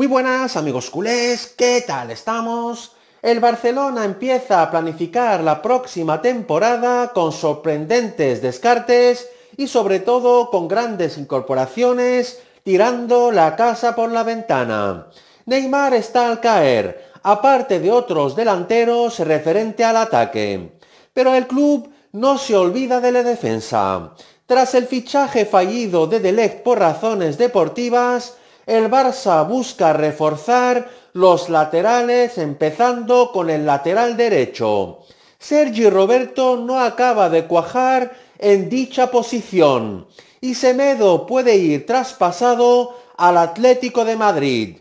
Muy buenas amigos culés, ¿qué tal estamos? El Barcelona empieza a planificar la próxima temporada con sorprendentes descartes y sobre todo con grandes incorporaciones tirando la casa por la ventana. Neymar está al caer, aparte de otros delanteros referente al ataque. Pero el club no se olvida de la defensa. Tras el fichaje fallido de Delec por razones deportivas, el Barça busca reforzar los laterales empezando con el lateral derecho. Sergi Roberto no acaba de cuajar en dicha posición y Semedo puede ir traspasado al Atlético de Madrid.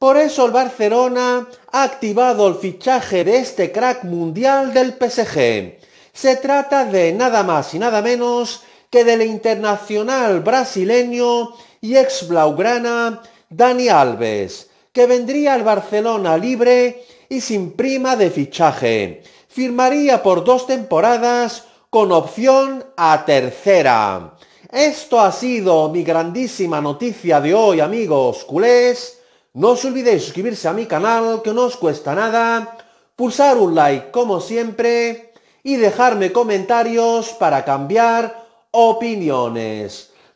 Por eso el Barcelona ha activado el fichaje de este crack mundial del PSG. Se trata de nada más y nada menos que del internacional brasileño y ex blaugrana Dani Alves, que vendría al Barcelona libre y sin prima de fichaje. Firmaría por dos temporadas con opción a tercera. Esto ha sido mi grandísima noticia de hoy, amigos culés. No os olvidéis suscribirse a mi canal, que no os cuesta nada, pulsar un like como siempre y dejarme comentarios para cambiar opiniones.